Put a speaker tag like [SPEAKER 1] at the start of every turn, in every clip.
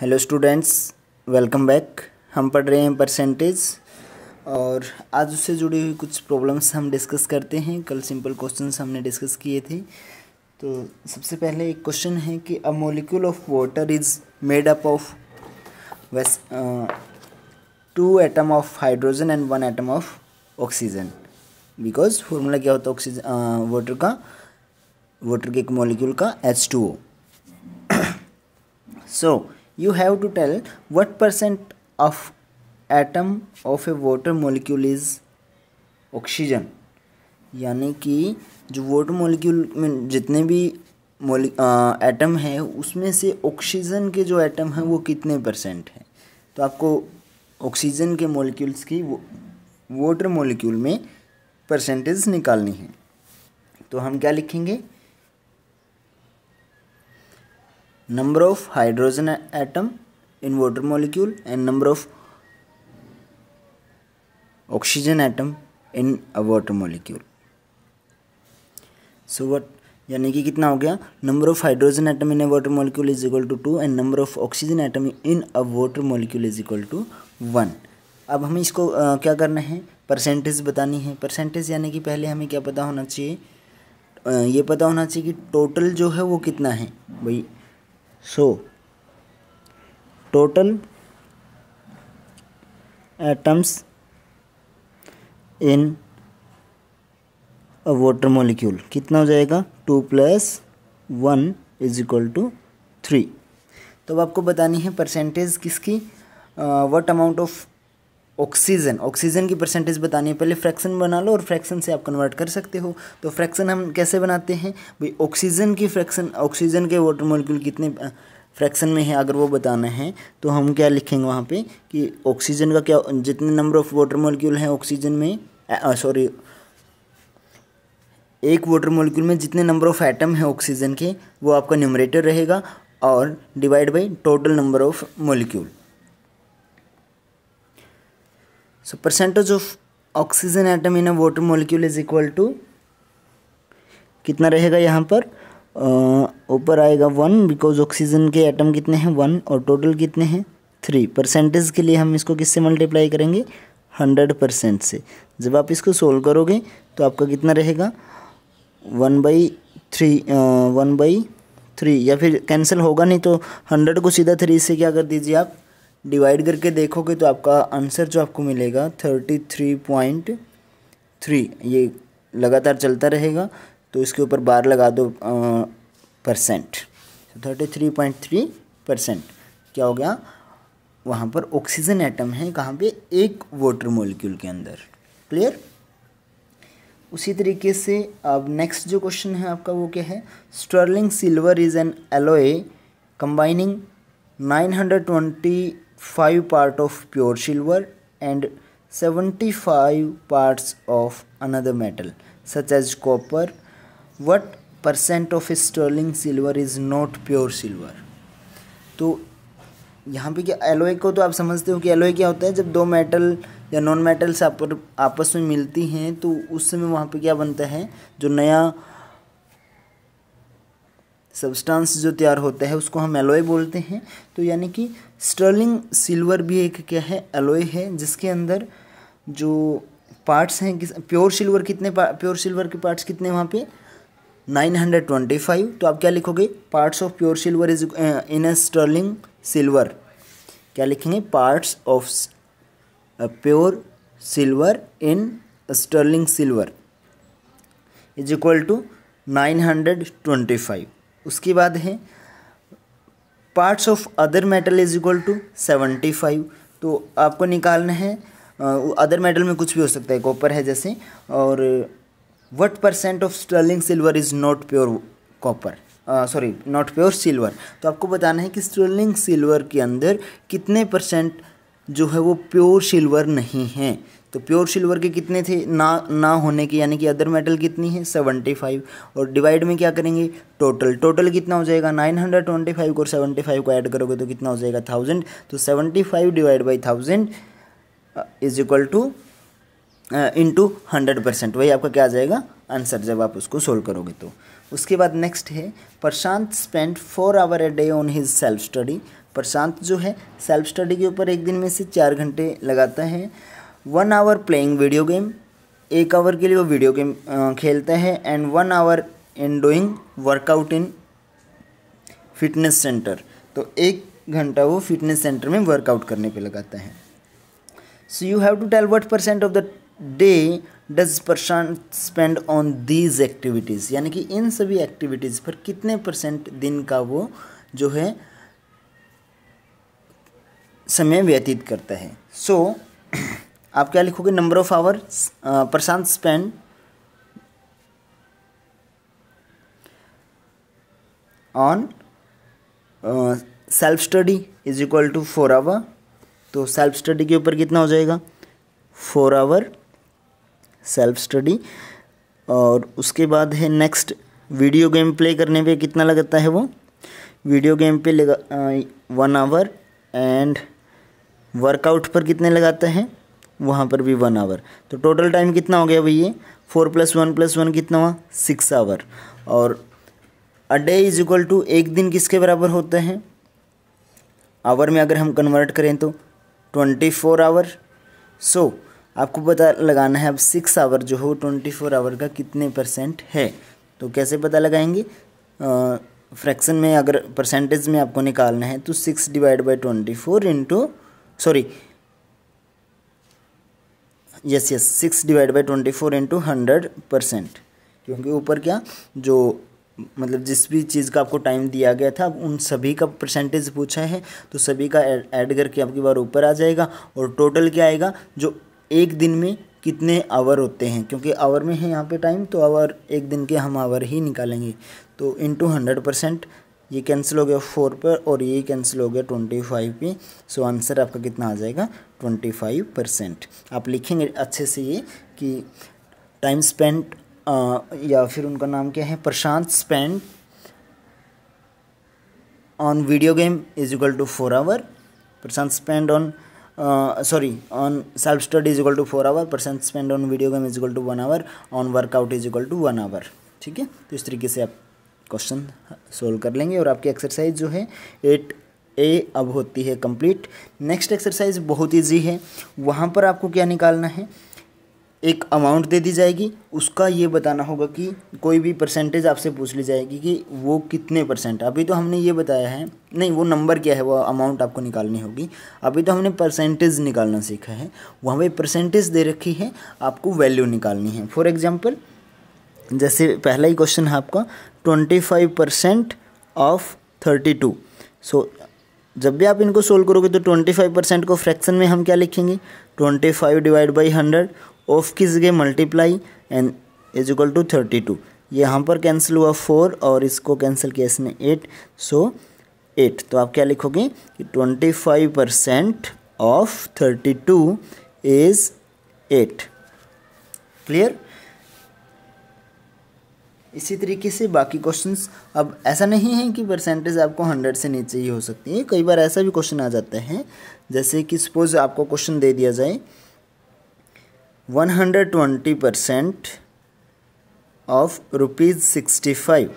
[SPEAKER 1] hello students welcome back हम पढ़ रहे हैं परसेंटेज और आज उससे जुड़ी हुई कुछ प्रॉब्लम्स हम डिस्कस करते हैं कल सिंपल क्वेश्चंस हमने डिस्कस किए थे तो सबसे पहले एक क्वेश्चन है कि a molecule of water is made up of two atom of hydrogen and one atom of oxygen because formula क्या होता है ऑक्सीजन वाटर का वाटर के एक मोलिक्यूल का H two O so you have to tell what percent of atom of a water molecule is oxygen यानी कि जो वाटर मोलिक्यूल में जितने भी एटम हैं उसमें से ऑक्सीजन के जो एटम हैं वो कितने परसेंट हैं तो आपको ऑक्सीजन के मॉलिक्यूल्स की वाटर मॉलिक्यूल में परसेंटेज निकालनी है तो हम क्या लिखेंगे number of hydrogen atom in water molecule and number of oxygen atom in a water molecule so what यानी कि कितना हो गया number of hydrogen atom in a water molecule is equal to two and number of oxygen atom in a water molecule is equal to one अब हमें इसको आ, क्या करना है परसेंटेज बतानी है परसेंटेज यानी कि पहले हमें क्या पता होना चाहिए ये पता होना चाहिए कि टोटल जो है वो कितना है भाई so total atoms in a water molecule कितना हो जाएगा two plus one is equal to three तो अब आपको बतानी है परसेंटेज किसकी what amount of oxygen oxygen की परसेंटेज बतानी है पहले फ्रैक्शन बना लो और फ्रैक्शन से आप कन्वर्ट कर सकते हो तो फ्रैक्शन हम कैसे बनाते हैं भाई ऑक्सीजन की फ्रैक्शन ऑक्सीजन के वाटर मोलिक्यूल कितने फ्रैक्शन में है अगर वो बताना है तो हम क्या लिखेंगे वहाँ पे कि ऑक्सीजन का क्या जितने नंबर ऑफ वाटर मोलिक्यूल हैं ऑक्सीजन में सॉरी एक वाटर मोलिक्यूल में जितने नंबर ऑफ एटम हैं ऑक्सीजन के वो आपका न्यूमरेटर रहेगा और divide by total number of molecule So percentage of oxygen atom in a water molecule is equal to कितना रहेगा यहाँ पर ऊपर आएगा वन बिकॉज ऑक्सीजन के एटम कितने हैं वन और टोटल कितने हैं थ्री परसेंटेज के लिए हम इसको किससे मल्टीप्लाई करेंगे हंड्रेड परसेंट से जब आप इसको सोल्व करोगे तो आपका कितना रहेगा one by three one by three या फिर कैंसिल होगा नहीं तो हंड्रेड को सीधा थ्री से क्या कर दीजिए आप डिवाइड करके देखोगे तो आपका आंसर जो आपको मिलेगा थर्टी थ्री पॉइंट थ्री ये लगातार चलता रहेगा तो इसके ऊपर बार लगा दो percent thirty three point three percent क्या हो गया वहाँ पर ऑक्सीजन एटम है कहाँ पे एक वाटर मोलिक्यूल के अंदर क्लियर उसी तरीके से अब नेक्स्ट जो क्वेश्चन है आपका वो क्या है sterling silver is an alloy combining 920 five part of pure silver and seventy five parts of another metal such as copper what percent of sterling silver is not pure silver तो यहाँ पे क्या alloy को तो आप समझते हो कि एलोए क्या होता है जब दो मेटल या नॉन मेटल्स आपस में मिलती हैं तो उस समय वहाँ पे क्या बनता है जो नया सब्सटेंस जो तैयार होता है उसको हम एलोय बोलते हैं तो यानी कि स्टर्लिंग सिल्वर भी एक क्या है एलोय है जिसके अंदर जो पार्ट्स हैं किस प्योर सिल्वर कितने प्योर सिल्वर के पार्ट्स कितने वहाँ पे 925 तो आप क्या लिखोगे parts of pure silver is in a sterling silver क्या लिखेंगे parts of pure silver in sterling silver is equal to nine hundred twenty five उसके बाद है parts of other metal is equal to seventy five तो आपको निकालना है other metal में कुछ भी हो सकता है कॉपर है जैसे और what percent of sterling silver is not pure copper sorry not pure silver तो आपको बताना है कि स्टर्लिंग सिल्वर के अंदर कितने परसेंट जो है वो प्योर सिल्वर नहीं है तो प्योर सिल्वर के कितने थे ना ना होने के यानी कि अदर मेटल कितनी है सेवेंटी फाइव और डिवाइड में क्या करेंगे टोटल टोटल कितना हो जाएगा नाइन हंड्रेड ट्वेंटी फाइव को सेवेंटी फाइव को ऐड करोगे तो कितना हो जाएगा थाउजेंड तो seventy five divide by thousand is equal to into hundred percent वही आपका क्या आ जाएगा आंसर जब आप उसको सोल्व करोगे तो उसके बाद नेक्स्ट है Prashant spend four hour a day on his self study Prashant जो है सेल्फ स्टडी के ऊपर एक दिन में से चार घंटे लगाता है one hour playing video game एक आवर के लिए वो वीडियो गेम खेलते हैं and one hour in doing workout in fitness centre तो एक घंटा वो फिटनेस सेंटर में वर्कआउट करने पे लगाता है so you have to tell what percent of the day does person spend on these activities यानी कि इन सभी एक्टिविटीज़ पर कितने परसेंट दिन का वो जो है समय व्यतीत करता है सो so, आप क्या लिखोगे number of hour Prashant spend on self study is equal to four hour तो सेल्फ स्टडी के ऊपर कितना हो जाएगा फोर आवर सेल्फ स्टडी और उसके बाद है नेक्स्ट वीडियो गेम प्ले करने पे कितना लगता है वो वीडियो गेम पे लगा वन आवर एंड वर्कआउट पर कितने लगाते हैं वहाँ पर भी वन आवर तो टोटल टाइम कितना हो गया भैया four plus one plus one कितना हुआ सिक्स आवर और a day is equal to एक दिन किसके बराबर होता है आवर में अगर हम कन्वर्ट करें तो ट्वेंटी फोर आवर सो आपको पता लगाना है अब सिक्स आवर जो हो ट्वेंटी फोर आवर का कितने परसेंट है तो कैसे पता लगाएंगे फ्रैक्शन में अगर परसेंटेज में आपको निकालना है तो six divide by twenty four into sorry yes yes six divide by twenty four into hundred percent क्योंकि ऊपर क्या जो मतलब जिस भी चीज़ का आपको टाइम दिया गया था उन सभी का परसेंटेज पूछा है तो सभी का ऐड करके आपकी बार ऊपर आ जाएगा और टोटल क्या आएगा जो एक दिन में कितने आवर होते हैं क्योंकि आवर में है यहाँ पे टाइम तो आवर एक दिन के हम आवर ही निकालेंगे तो इंटू हंड्रेड परसेंट ये कैंसिल हो गया फोर पर और ये कैंसिल हो गया ट्वेंटी फाइव पे सो आंसर आपका कितना आ जाएगा ट्वेंटी फाइव परसेंट आप लिखेंगे अच्छे से ये कि टाइम स्पेंट या फिर उनका नाम क्या है Prashant spend on video game is equal to four hour Prashant spend on sorry on self study is equal to four hour Prashant spend on video game is equal to one hour on workout is equal to one hour ठीक है तो इस तरीके से आप question solve कर लेंगे और आपकी एक्सरसाइज जो है एट ए अब होती है कंप्लीट नेक्स्ट एक्सरसाइज बहुत इजी है वहाँ पर आपको क्या निकालना है एक अमाउंट दे दी जाएगी उसका ये बताना होगा कि कोई भी परसेंटेज आपसे पूछ ली जाएगी कि वो कितने परसेंट अभी तो हमने ये बताया है नहीं वो नंबर क्या है वो अमाउंट आपको निकालनी होगी अभी तो हमने परसेंटेज निकालना सीखा है वहाँ पर परसेंटेज दे रखी है आपको वैल्यू निकालनी है फॉर एग्ज़ाम्पल जैसे पहला ही क्वेश्चन है आपका 25 परसेंट ऑफ 32 सो जब भी आप इनको सोल्व करोगे तो 25 परसेंट को फ्रैक्शन में हम क्या लिखेंगे 25 डिवाइड बाई हंड्रेड ऑफ की जगह multiply and is equal to thirty two यहाँ पर कैंसिल हुआ फोर और इसको कैंसिल किया इसने एट सो एट तो आप क्या लिखोगे कि twenty five percent of thirty two is eight clear इसी तरीके से बाकी क्वेश्चंस अब ऐसा नहीं है कि परसेंटेज आपको हंड्रेड से नीचे ही हो सकती है कई बार ऐसा भी क्वेश्चन आ जाता है जैसे कि सपोज आपको क्वेश्चन दे दिया जाए one hundred twenty percent of rupees sixty five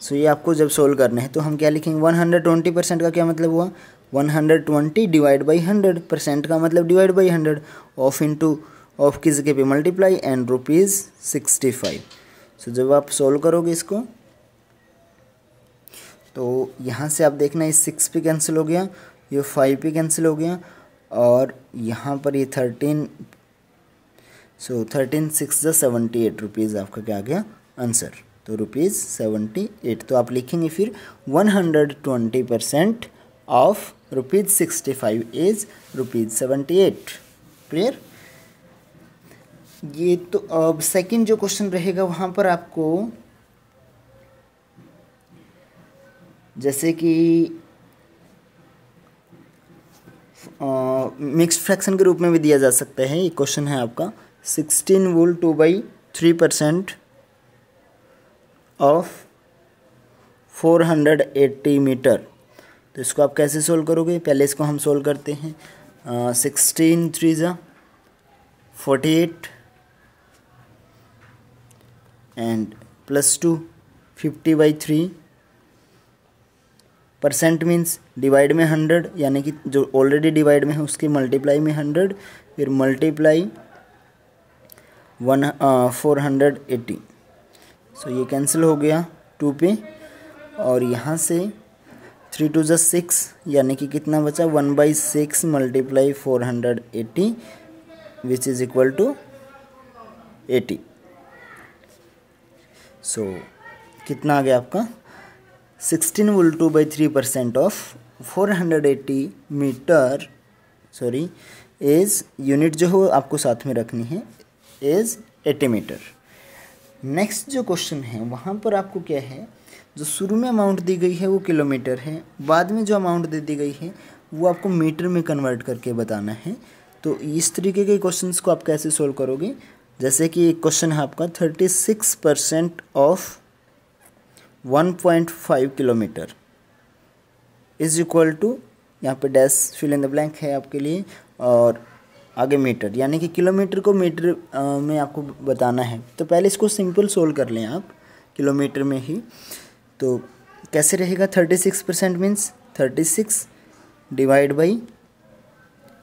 [SPEAKER 1] so ये आपको जब सोल्व करना है तो हम क्या लिखेंगे वन हंड्रेड ट्वेंटी परसेंट का क्या मतलब हुआ one hundred twenty divide by hundred percent का मतलब divide by hundred of into of की जगह पे multiply and rupees sixty five so जब आप सोल्व करोगे इसको तो यहाँ से आप देखना ये सिक्स भी कैंसिल हो गया ये फाइव भी कैंसिल हो गया और यहाँ पर ये थर्टीन सो थर्टीन सिक्स जो सेवेंटी एट रुपीज़ आपका क्या आ गया आंसर तो रुपीज़ सेवेंटी एट तो आप लिखेंगे फिर one hundred twenty percent of rupees sixty five is rupees seventy eight clear ये तो अब सेकंड जो क्वेश्चन रहेगा वहाँ पर आपको जैसे कि मिक्स्ड फ्रैक्शन के रूप में भी दिया जा सकता है ये क्वेश्चन है आपका sixteen volt two by three percent of four hundred eighty meter तो इसको आप कैसे सोल्व करोगे पहले इसको हम सोल्व करते हैं सिक्सटीन थ्री ज़ा forty eight and plus 2 50 by three percent means divide में हंड्रेड यानी कि जो ऑलरेडी डिवाइड में है उसके मल्टीप्लाई में हंड्रेड फिर multiply one four hundred eighty so ये कैंसिल हो गया टू पे और यहाँ से थ्री टू ज़ा सिक्स यानी कि कितना बचा one by six multiply four hundred eighty which is equal to eighty so so, कितना आ गया आपका sixteen volt two by three percent of four hundred eighty meter sorry is unit जो हो आपको साथ में रखनी है इज एटी मीटर नेक्स्ट जो क्वेश्चन है वहाँ पर आपको क्या है जो शुरू में अमाउंट दी गई है वो किलोमीटर है बाद में जो अमाउंट दे दी गई है वो आपको मीटर में कन्वर्ट करके बताना है तो इस तरीके के क्वेश्चंस को आप कैसे सोल्व करोगे जैसे कि क्वेश्चन है आपका thirty six percent of one point five kilometer is equal to यहाँ पे dash fill in the blank है आपके लिए और आगे मीटर यानी कि किलोमीटर को मीटर में आपको बताना है तो पहले इसको सिंपल सोल्व कर लें आप किलोमीटर में ही तो कैसे रहेगा thirty six percent means thirty six divide by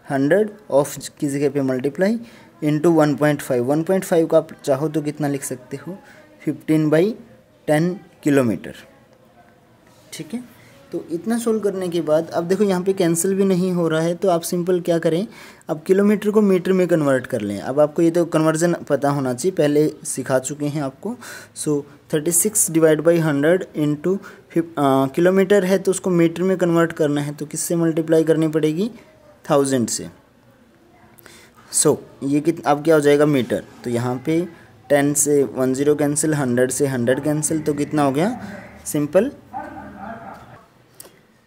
[SPEAKER 1] hundred of की जगह पे multiply into one point five one point five का आप चाहो तो कितना लिख सकते हो फिफ्टीन बाई टेन किलोमीटर ठीक है तो इतना सोल्व करने के बाद अब देखो यहाँ पे कैंसिल भी नहीं हो रहा है तो आप सिंपल क्या करें अब किलोमीटर को मीटर में कन्वर्ट कर लें अब आपको ये तो कन्वर्जन पता होना चाहिए पहले सिखा चुके हैं आपको so thirty six divide by hundred into kilometer है तो उसको मीटर में कन्वर्ट करना है तो किससे मल्टीप्लाई करनी पड़ेगी थाउजेंड से सो so, ये कित अब क्या हो जाएगा मीटर तो यहाँ पे टेन से वन ज़ीरो कैंसिल हंड्रेड से हंड्रेड कैंसिल तो कितना हो गया सिंपल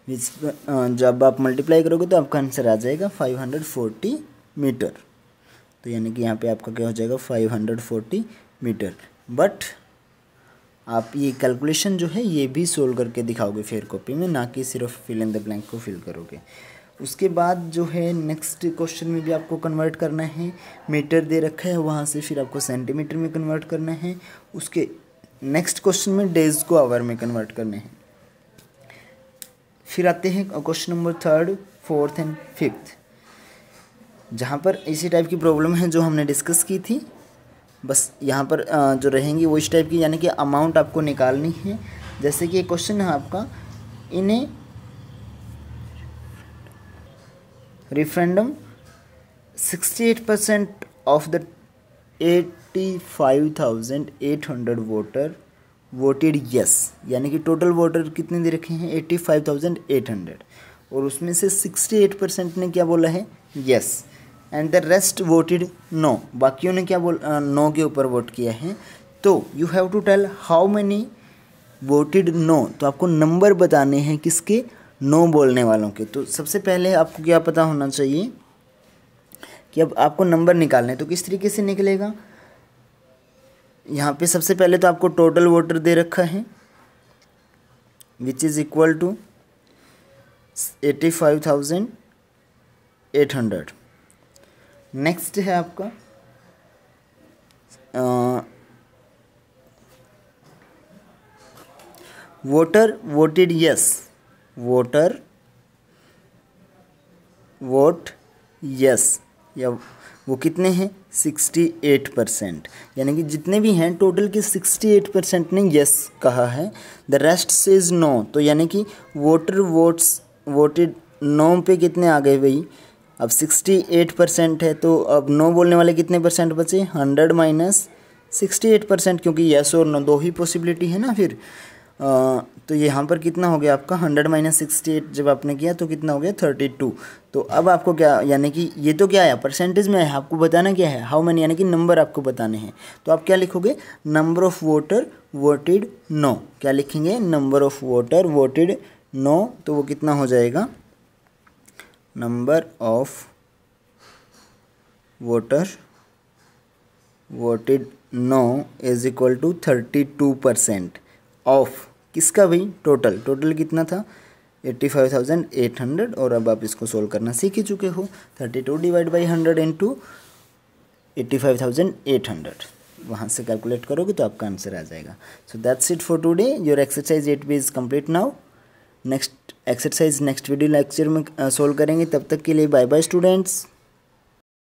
[SPEAKER 1] uh, जब आप मल्टीप्लाई करोगे तो आपका आंसर आ जाएगा फाइव हंड्रेड फोर्टी मीटर तो यानी कि यहाँ पे आपका क्या हो जाएगा five hundred forty meter but आप ये कैलकुलेशन जो है ये भी सोल्व करके दिखाओगे फेयर कॉपी में ना कि सिर्फ फिल इन द ब्लैंक को फिल करोगे उसके बाद जो है नेक्स्ट क्वेश्चन में भी आपको कन्वर्ट करना है मीटर दे रखा है वहाँ से फिर आपको सेंटीमीटर में कन्वर्ट करना है उसके नेक्स्ट क्वेश्चन में डेज को आवर में कन्वर्ट करना है फिर आते हैं question number third fourth and fifth जहाँ पर इसी टाइप की प्रॉब्लम है जो हमने डिस्कस की थी बस यहाँ पर जो रहेंगी वो इस टाइप की यानी कि अमाउंट आपको निकालनी है जैसे कि क्वेश्चन है आपका इन्हें referendum 68% of the 85,800 voter voted yes यानी कि टोटल वोटर कितने दे रखे हैं 85,800 और उसमें से 68 परसेंट ने क्या बोला है yes and the rest voted no बाकियों ने क्या बोल नो uh, no के ऊपर वोट किया है तो you have to tell how many voted no तो आपको नंबर बताने हैं किसके नो बोलने वालों के तो सबसे पहले आपको क्या पता होना चाहिए कि अब आपको नंबर निकालने तो किस तरीके से निकलेगा यहाँ पे सबसे पहले तो आपको टोटल वोटर दे रखा है which is equal to eighty five thousand eight hundred next है आपका voter voted yes voter vote yes या वो कितने हैं सिक्सटी एट परसेंट यानी कि जितने भी हैं टोटल के सिक्सटी एट परसेंट ने यस कहा है द रेस्ट सेज नो तो यानी कि वोटर वोट्स वोटेड नो पे कितने आ गए भाई अब सिक्सटी एट परसेंट है तो अब नो बोलने वाले कितने परसेंट बचे hundred minus sixty eight percent क्योंकि यस और नो दो ही पॉसिबिलिटी है ना फिर तो यहाँ पर कितना हो गया आपका हंड्रेड माइनस सिक्सटी एट जब आपने किया तो कितना हो गया थर्टी टू तो अब आपको क्या यानी कि ये तो क्या है परसेंटेज में है आपको बताना क्या है हाउ मैनी यानी कि नंबर आपको बताने हैं तो आप क्या लिखोगे number of voter voted no क्या लिखेंगे number of voter voted no तो वो कितना हो जाएगा number of voter voted no is equal to thirty two percent of किसका भाई टोटल टोटल कितना था eighty five thousand eight hundred और अब आप इसको सोल्व करना सीख ही चुके हो thirty two divide by hundred into eighty five thousand eight hundred वहाँ से कैलकुलेट करोगे तो आपका आंसर आ जाएगा so that's it for today your exercise eight B is complete now next exercise next video lecture में सोल्व करेंगे तब तक के लिए बाय बाय स्टूडेंट्स